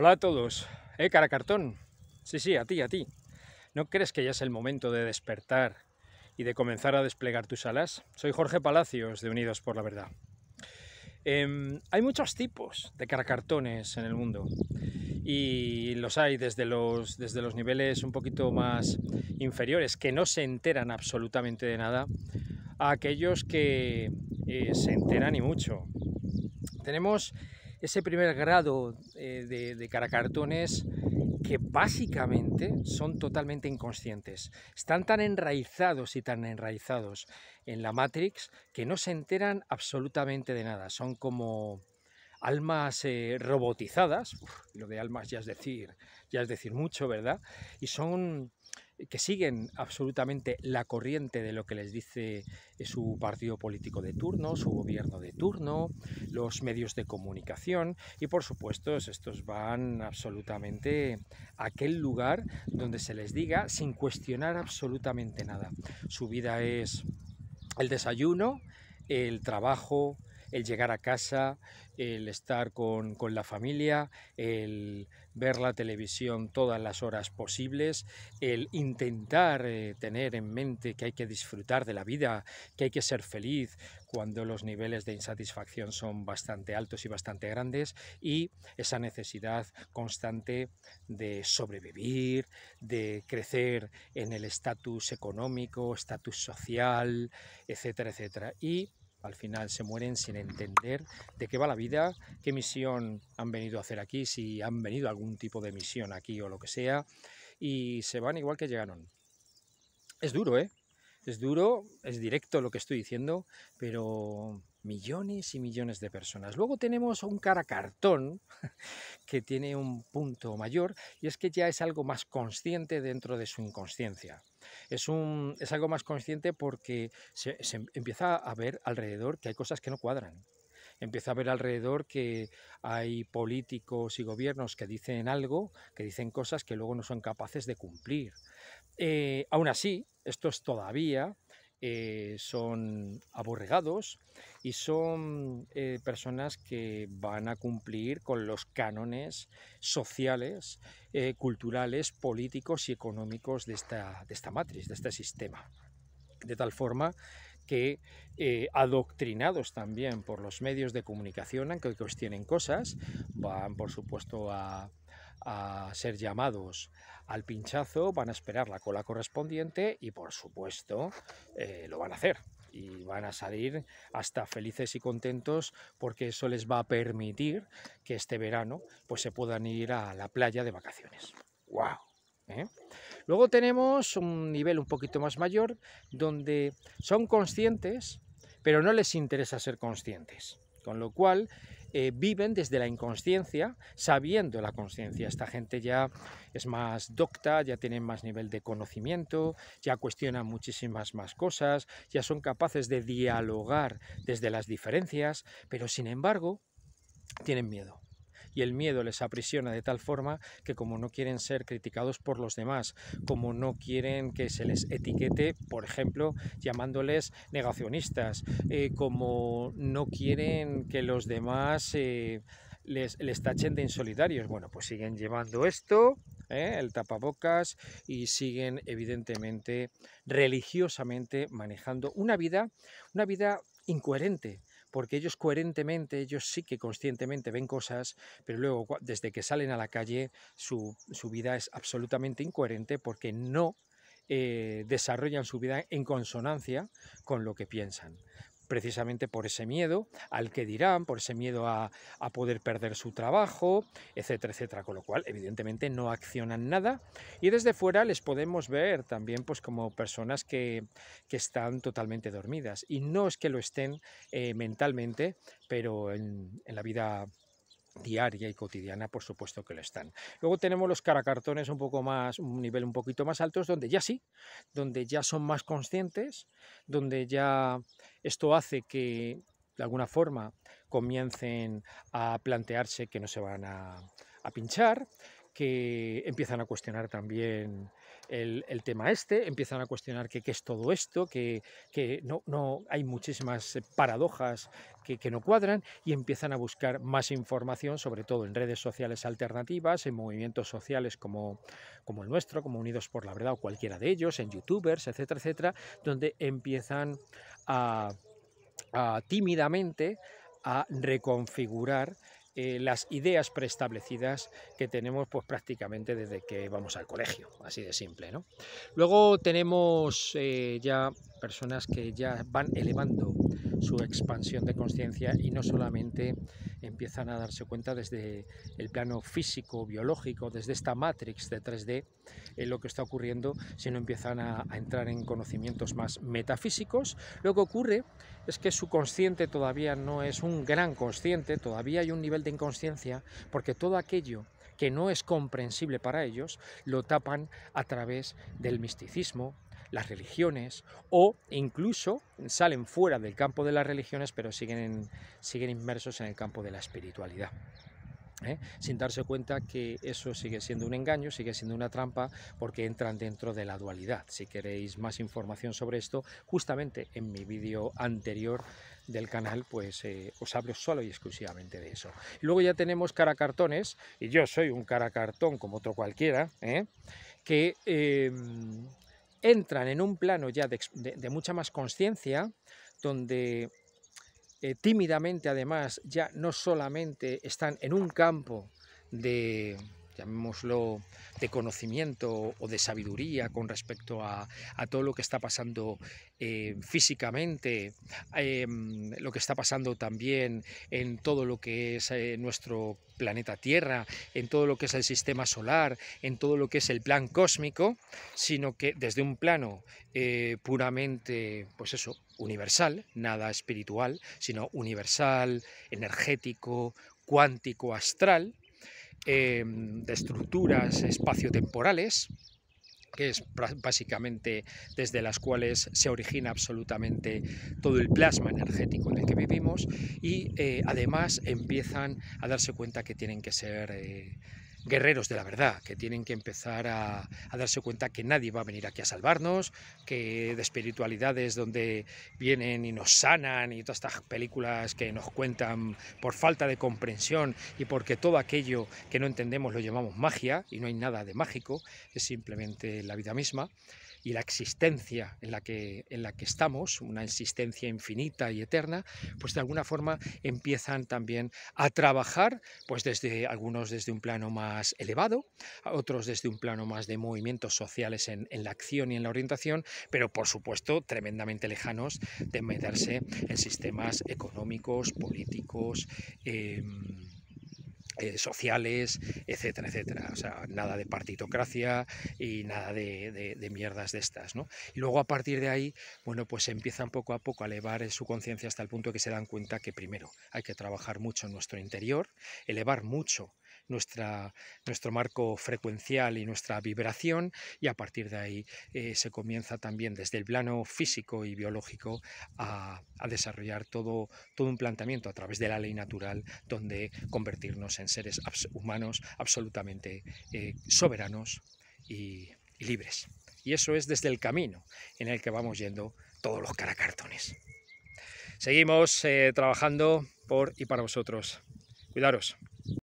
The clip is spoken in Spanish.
Hola a todos. Eh, cara cartón. Sí, sí, a ti, a ti. ¿No crees que ya es el momento de despertar y de comenzar a desplegar tus alas? Soy Jorge Palacios de Unidos por la Verdad. Em, hay muchos tipos de caracartones en el mundo y los hay desde los, desde los niveles un poquito más inferiores que no se enteran absolutamente de nada a aquellos que eh, se enteran y mucho. Tenemos ese primer grado eh, de, de caracartones que básicamente son totalmente inconscientes. Están tan enraizados y tan enraizados en la Matrix que no se enteran absolutamente de nada. Son como almas eh, robotizadas, lo de almas ya es decir, ya es decir mucho, ¿verdad? Y son que siguen absolutamente la corriente de lo que les dice eh, su partido político de turno, su gobierno de turno, los medios de comunicación y por supuesto estos van absolutamente a aquel lugar donde se les diga sin cuestionar absolutamente nada. Su vida es el desayuno, el trabajo, el llegar a casa, el estar con, la familia, el ver la televisión todas las horas posibles, el intentar eh, tener en mente que hay que disfrutar de la vida, que hay que ser feliz cuando los niveles de insatisfacción son bastante altos y bastante grandes y esa necesidad constante de sobrevivir, de crecer en el estatus económico, estatus social, etcétera, etcétera. Y al final se mueren sin entender de qué va la vida, qué misión han venido a hacer aquí, si han venido a algún tipo de misión aquí o lo que sea, y se van igual que llegaron. Es duro, ¿eh? Es duro, es directo lo que estoy diciendo, pero millones y millones de personas. Luego tenemos un cara cartón que tiene un punto mayor y es que ya es algo más consciente dentro de su inconsciencia. Es, algo más consciente porque se empieza a ver alrededor que hay cosas que no cuadran empieza a ver alrededor que hay políticos y gobiernos que dicen algo, que dicen cosas que luego no son capaces de cumplir. Eh, aún así, estos todavía eh, son aborregados y son eh, personas que van a cumplir con los cánones sociales, culturales, políticos y económicos de esta, esta matriz, de este sistema. De tal forma que adoctrinados también por los medios de comunicación, aunque tienen cosas, van por supuesto a a ser llamados al pinchazo, van a esperar la cola correspondiente y por supuesto eh, lo van a hacer. Y van a salir hasta felices y contentos porque eso les va a permitir que este verano pues se puedan ir a la playa de vacaciones. ¡Wow! ¿Eh? Luego tenemos un nivel un poquito más mayor donde son conscientes, pero no les interesa ser conscientes. Con lo cual eh, viven desde la inconsciencia, sabiendo la conciencia. Esta gente ya es más docta, ya tienen más nivel de conocimiento, ya cuestionan muchísimas más cosas, ya son capaces de dialogar desde las diferencias, pero sin embargo tienen miedo y el miedo les aprisiona de tal forma que como no quieren ser criticados por los demás, como no quieren que se les etiquete, por ejemplo, llamándoles negacionistas, eh, como no quieren que los demás eh, les, tachen de insolidarios, bueno, pues siguen llevando esto ¿eh? el tapabocas y siguen evidentemente religiosamente manejando una vida, una vida incoherente, porque ellos coherentemente, ellos sí que conscientemente ven cosas, pero luego desde que salen a la calle su, vida es absolutamente incoherente porque no eh, desarrollan su vida en consonancia con lo que piensan precisamente por ese miedo al que dirán, por ese miedo a, a poder perder su trabajo, etcétera, etcétera. Con lo cual, evidentemente, no accionan nada. Y desde fuera les podemos ver también pues, como personas que, que están totalmente dormidas. Y no es que lo estén eh, mentalmente, pero en, en la vida diaria y cotidiana, por supuesto que lo están. Luego tenemos los caracartones un poco más, un nivel un poquito más alto, donde ya sí, donde ya son más conscientes, donde ya esto hace que de alguna forma comiencen a plantearse que no se van a, a pinchar, que empiezan a cuestionar también el, tema este, empiezan a cuestionar qué es todo esto, que, no, hay muchísimas eh, paradojas que, no cuadran y empiezan a buscar más información, sobre todo en redes sociales alternativas, en movimientos sociales como, el nuestro, como Unidos por la Verdad o cualquiera de ellos, en youtubers, etcétera, etcétera, donde empiezan a, a tímidamente a reconfigurar eh, las ideas preestablecidas que tenemos pues prácticamente desde que vamos al colegio, así de simple. ¿no? Luego tenemos eh, ya personas que ya van elevando su expansión de conciencia y no solamente empiezan a darse cuenta desde el plano físico, biológico, desde esta matrix de 3D, en eh, lo que está ocurriendo, sino empiezan a, a entrar en conocimientos más metafísicos. Lo que ocurre es que su consciente todavía no es un gran consciente, todavía hay un nivel de inconsciencia, porque todo aquello que no es comprensible para ellos, lo tapan a través del misticismo, las religiones o incluso salen fuera del campo de las religiones pero siguen, siguen inmersos en el campo de la espiritualidad. ¿eh? sin darse cuenta que eso sigue siendo un engaño, sigue siendo una trampa, porque entran dentro de la dualidad. Si queréis más información sobre esto, justamente en mi vídeo anterior del canal, pues eh, os hablo solo y exclusivamente de eso. luego ya tenemos cara cartones y yo soy un cara cartón como otro cualquiera, ¿eh? que em, entran en un plano ya de, mucha más conciencia, donde eh, tímidamente además ya no solamente están en un campo de, llamémoslo, de conocimiento o de sabiduría con respecto a, todo lo que está pasando eh, físicamente, em, lo que está pasando también en todo lo que es eh, nuestro planeta Tierra, en todo lo que es el sistema solar, en todo lo que es el plan cósmico, sino que desde un plano eh, puramente, pues eso, universal, nada espiritual, sino universal, energético, cuántico, astral, Em, de estructuras espaciotemporales, que es básicamente desde las cuales se origina absolutamente todo el plasma energético en el que vivimos y eh, además empiezan a darse cuenta que tienen que ser eh, guerreros de la verdad, que tienen que empezar a, darse cuenta que nadie va a venir aquí a salvarnos, que de espiritualidades donde vienen y nos sanan y todas estas películas que nos cuentan por falta de comprensión y porque todo aquello que no entendemos lo llamamos magia y no hay nada de mágico, es simplemente la vida misma y la existencia en la que, en la que estamos, una existencia infinita y eterna, pues de alguna forma empiezan también a trabajar, pues desde algunos desde un plano más elevado, otros desde un plano más de movimientos sociales en, la acción y en la orientación, pero por supuesto tremendamente lejanos de meterse en sistemas económicos, políticos. Em, eh, sociales, etcétera, etcétera. O sea, nada de partitocracia y nada de, mierdas de estas, ¿no? Y luego a partir de ahí, bueno, pues empiezan poco a poco a elevar su conciencia hasta el punto que se dan cuenta que primero hay que trabajar mucho en nuestro interior, elevar mucho nuestra, nuestro marco frecuencial y nuestra vibración y a partir de ahí eh, se comienza también desde el plano físico y biológico a, desarrollar todo, todo un planteamiento a través de la ley natural donde convertirnos en seres humanos absolutamente eh, soberanos y, libres. Y eso es desde el camino en el que vamos yendo todos los caracartones. Seguimos eh, trabajando por y para vosotros. Cuidaros.